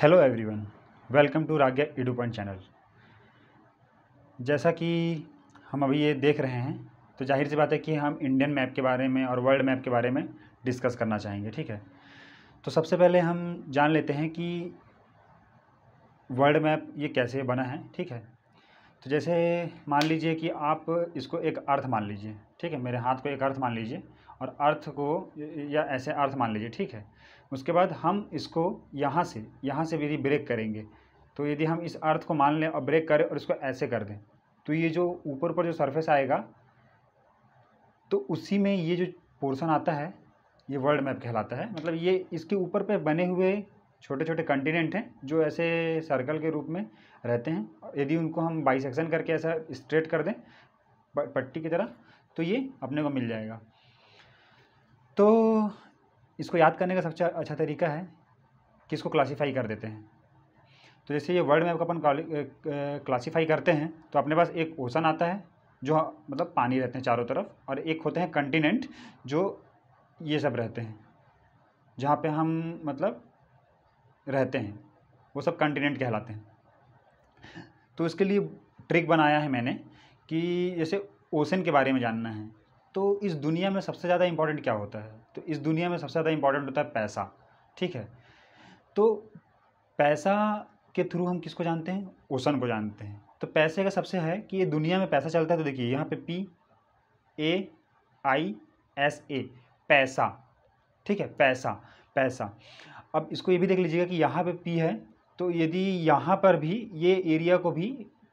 hello everyone welcome to Ragya Edupoint channel जैसा कि हम अभी ये देख रहे हैं तो जाहिर सी बात है कि हम इंडियन मैप के बारे में और वर्ल्ड मैप के बारे में डिस्कस करना चाहेंगे ठीक है तो सबसे पहले हम जान लेते हैं कि वर्ल्ड मैप ये कैसे बना है ठीक है तो जैसे मान लीजिए कि आप इसको एक अर्थ मान लीजिए ठीक है मेरे हाथ को एक अर्थ मान लीजिए और अर्थ को या ऐसे अर्थ मान लीजिए ठीक है उसके बाद हम इसको यहाँ से यहाँ से यदि ब्रेक करेंगे तो यदि हम इस अर्थ को मान लें और ब्रेक करें और इसको ऐसे कर दें तो ये जो ऊपर ऊपर जो सरफेस आएगा तो उसी में ये जो पोर्शन आता है ये वर्ल्ड मैप कहलाता है मतलब ये इसके ऊपर पे बने हुए छोटे छोटे कंटिनेंट हैं जो ऐसे सर्कल के रूप में रहते हैं यदि उनको हम बाइसेक्शन करके ऐसा स्ट्रेट कर दें पट्टी की तरह तो ये अपने को मिल जाएगा तो इसको याद करने का सबसे अच्छा तरीका है कि इसको क्लासीफाई कर देते हैं तो जैसे ये वर्ड मैप का अपन क्लासीफाई करते हैं तो अपने पास एक ओसन आता है जो मतलब पानी रहते हैं चारों तरफ और एक होते हैं कंटिनेंट जो ये सब रहते हैं जहाँ पे हम मतलब रहते हैं वो सब कंटिनेंट कहलाते हैं तो इसके लिए ट्रिक बनाया है मैंने कि जैसे ओशन के बारे में जानना है तो इस दुनिया में सबसे ज़्यादा इम्पोर्टेंट क्या होता है तो इस दुनिया में सबसे ज़्यादा इम्पोर्टेंट होता है पैसा ठीक है तो पैसा के थ्रू हम किसको जानते हैं ओसन को जानते हैं तो पैसे का सबसे है कि ये दुनिया में पैसा चलता है तो देखिए यहाँ पे P A I S A पैसा ठीक है पैसा पैसा अब इसको ये भी देख लीजिएगा कि यहाँ पे पी है तो यदि यहाँ पर भी ये एरिया को भी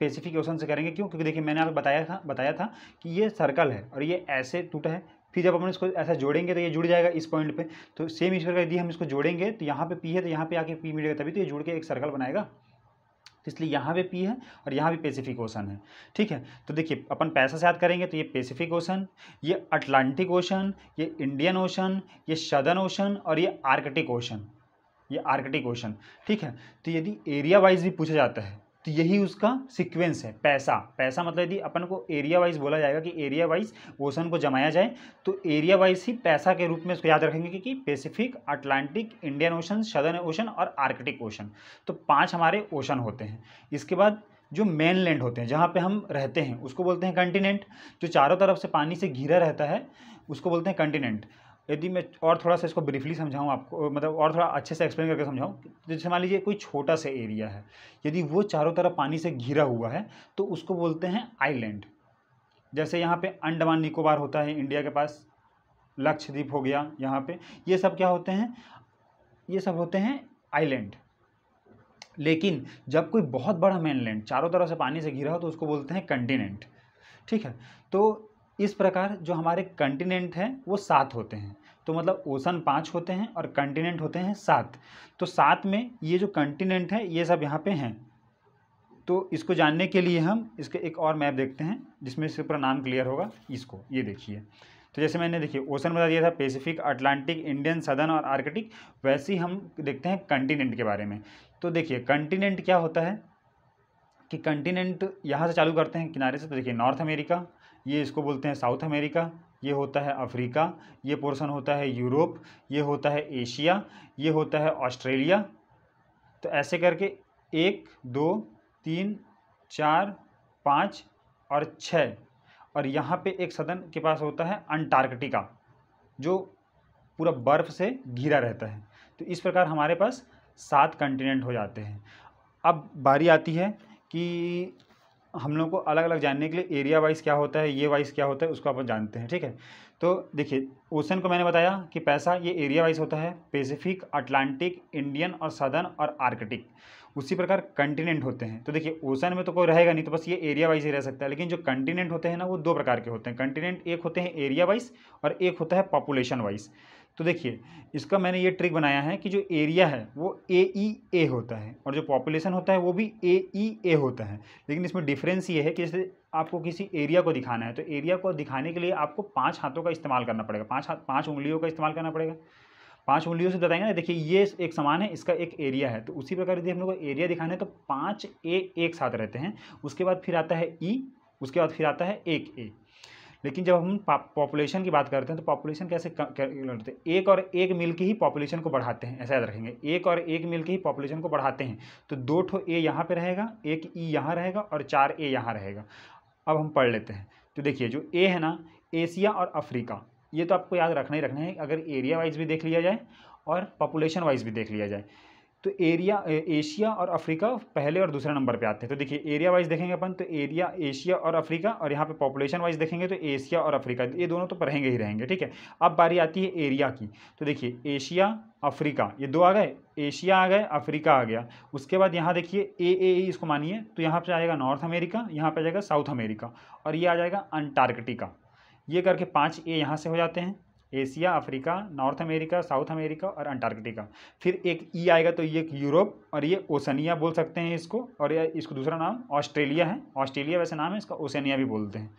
क्वेश्चन से करेंगे क्यों क्योंकि देखिए मैंने आपको बताया था बताया था कि ये सर्कल है और ये ऐसे टूटा है फिर जब अपन इसको ऐसा जोड़ेंगे तो ये जुड़ जाएगा इस पॉइंट पे तो सेम इस प्रकार यदि हम इसको जोड़ेंगे तो यहाँ पे पी है तो यहाँ पे आके पी मिलेगा तभी तो ये जुड़ के एक सर्कल बनाएगा तो इसलिए यहाँ पे पी है और यहाँ भी पेसिफिक ओशन है ठीक है तो देखिए अपन पैसा से याद करेंगे तो ये पेसिफिक ओशन ये अटलांटिक ओशन ये इंडियन ओशन ये सदर्न ओशन और ये आर्कटिक ओशन ये आर्कटिक ओशन ठीक है तो यदि एरिया वाइज भी पूछा जाता है तो यही उसका सिक्वेंस है पैसा पैसा मतलब यदि अपन को एरिया वाइज बोला जाएगा कि एरिया वाइज ओशन को जमाया जाए तो एरिया वाइज ही पैसा के रूप में उसको याद रखेंगे क्योंकि Pacific Atlantic Indian Ocean Southern Ocean और आर्कटिक ओशन तो पाँच हमारे ओशन होते हैं इसके बाद जो मेन लैंड होते हैं जहाँ पर हम रहते हैं उसको बोलते हैं कंटिनेंट जो चारों तरफ से पानी से घिरा रहता है उसको बोलते हैं कंटिनेंट यदि मैं और थोड़ा सा इसको ब्रीफली समझाऊँ आपको मतलब और थोड़ा अच्छे से एक्सप्लेन करके समझाऊँ जैसे मान लीजिए कोई छोटा सा एरिया है यदि वो चारों तरफ पानी से घिरा हुआ है तो उसको बोलते हैं आइलैंड जैसे यहाँ पे अंडमान निकोबार होता है इंडिया के पास लक्षद्वीप हो गया यहाँ पे ये सब क्या होते हैं ये सब होते हैं आइलैंड लेकिन जब कोई बहुत बड़ा मेनलैंड चारों तरफ से पानी से घिरा हो तो उसको बोलते हैं कंटिनेंट ठीक है तो इस प्रकार जो हमारे कंटिनेंट हैं वो सात होते हैं तो मतलब ओसन पाँच होते हैं और कंटिनेंट होते हैं सात तो सात में ये जो कंटिनेंट है ये सब यहाँ पे हैं तो इसको जानने के लिए हम इसके एक और मैप देखते हैं जिसमें इसके पूरा नाम क्लियर होगा इसको ये देखिए तो जैसे मैंने देखिए ओशन बता दिया था पैसिफिक अटलांटिक इंडियन सदन और आर्कटिक वैसे ही हम देखते हैं कंटिनेंट के बारे में तो देखिए कंटिनेंट क्या होता है कि कंटिनेंट यहाँ से चालू करते हैं किनारे से तो देखिए नॉर्थ अमेरिका ये इसको बोलते हैं साउथ अमेरिका ये होता है अफ्रीका ये पोर्शन होता है यूरोप ये होता है एशिया ये होता है ऑस्ट्रेलिया तो ऐसे करके एक दो तीन चार पाँच और छः और यहाँ पे एक सदन के पास होता है अंटार्कटिका जो पूरा बर्फ़ से घिरा रहता है तो इस प्रकार हमारे पास सात कंटिनेंट हो जाते हैं अब बारी आती है कि हम लोग को अलग अलग जानने के लिए एरिया वाइज क्या होता है ये वाइज क्या होता है उसको अपन जानते हैं ठीक है तो देखिए ओशन को मैंने बताया कि पैसा ये एरिया वाइज होता है पैसिफिक अटलांटिक इंडियन और सदर्न और आर्कटिक उसी प्रकार कंटिनेंट होते हैं तो देखिए ओशन में तो कोई रहेगा नहीं तो बस ये एरिया वाइज ही रह सकता है लेकिन जो कंटिनेंट होते हैं ना वो दो प्रकार के होते हैं कंटिनेंट एक होते हैं एरिया वाइज और एक होता है पॉपुलेशन वाइज तो देखिए इसका मैंने ये ट्रिक बनाया है कि जो एरिया है वो ए ई ए होता है और जो पॉपुलेशन होता है वो भी ए ई ए होता है लेकिन इसमें डिफरेंस ये है कि जैसे आपको किसी एरिया को दिखाना है तो एरिया को दिखाने के लिए आपको पाँच हाथों का इस्तेमाल करना पड़ेगा पाँच हाथ पाँच उंगलियों का इस्तेमाल करना पड़ेगा पाँच उंगलियों से बताएंगे ना देखिए ये एक समान है इसका एक एरिया है तो उसी प्रकार यदि हम लोग को एरिया दिखाना है तो पाँच ए एक साथ रहते हैं उसके बाद फिर आता है ई e, उसके बाद फिर आता है एक ए लेकिन जब हम पॉपुलेशन की बात करते हैं तो पॉपुलेशन कैसे करते हैं एक और एक मिल की ही पॉपुलेशन को बढ़ाते हैं ऐसा याद रखेंगे एक और एक मिल की ही पॉपुलेशन को बढ़ाते हैं तो दो ठो ए यहाँ पर रहेगा एक ई e यहाँ रहेगा और चार ए यहाँ रहेगा अब हम पढ़ लेते हैं तो देखिए जो ए है ना एशिया और अफ्रीका ये तो आपको याद रखना ही रखना है अगर एरिया वाइज भी देख लिया जाए और पॉपुलेशन वाइज भी देख लिया जाए तो एरिया एशिया और अफ्रीका पहले और दूसरे नंबर पे आते हैं तो देखिए एरिया वाइज देखेंगे अपन तो एरिया एशिया और अफ्रीका और यहाँ पे पॉपुलेशन वाइज देखेंगे तो एशिया और अफ्रीका ये दोनों तो रहेंगे ही रहेंगे ठीक है अब बारी आती है एरिया की तो देखिए एशिया अफ्रीका ये दो आ गए एशिया आ गए अफ्रीका आ गया उसके बाद यहाँ देखिए ए ए e इसको मानिए तो यहाँ पर आएगा नॉर्थ अमेरिका यहाँ पर आ जाएगा साउथ अमेरिका और ये आ जाएगा अंटार्कटिका ये करके पाँच ए यहाँ से हो जाते हैं Asia Africa North America South America और अंटार्कटिका फिर एक ई आएगा तो ये एक यूरोप और ये ओसनिया बोल सकते हैं इसको और ये इसको दूसरा नाम ऑस्ट्रेलिया है ऑस्ट्रेलिया वैसे नाम है इसका ओसनिया भी बोलते हैं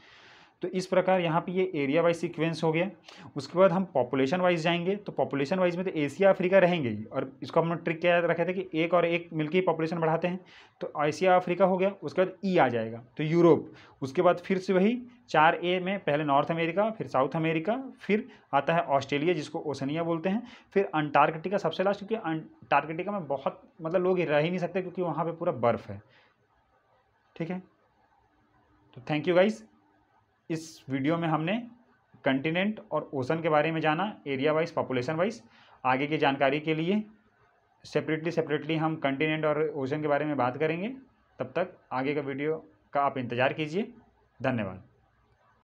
तो इस प्रकार यहाँ पे ये एरिया वाइज सीक्वेंस हो गया उसके बाद हम पॉपुलेशन वाइज जाएंगे तो पॉपुलेशन वाइज में तो एशिया अफ्रीका रहेंगे ही और इसको हमने ट्रिक क्या रखा था कि एक और एक मिलकर ही पॉपुलेशन बढ़ाते हैं तो एशिया अफ्रीका हो गया उसके बाद ई e आ जाएगा तो यूरोप उसके बाद फिर से वही चार ए में पहले नॉर्थ अमेरिका फिर साउथ अमेरिका फिर आता है ऑस्ट्रेलिया जिसको ओसनिया बोलते हैं फिर अंटार्कटिका सबसे लास्ट क्योंकि अंटार्कटिका में बहुत मतलब लोग रह ही नहीं सकते क्योंकि वहाँ पर पूरा बर्फ़ है ठीक है तो थैंक यू गाइज़ इस वीडियो में हमने कंटिनेंट और ओसन के बारे में जाना एरिया वाइज पॉपुलेशन वाइज आगे की जानकारी के लिए सेपरेटली सेपरेटली हम कंटिनेंट और ओशन के बारे में बात करेंगे तब तक आगे का वीडियो का आप इंतज़ार कीजिए धन्यवाद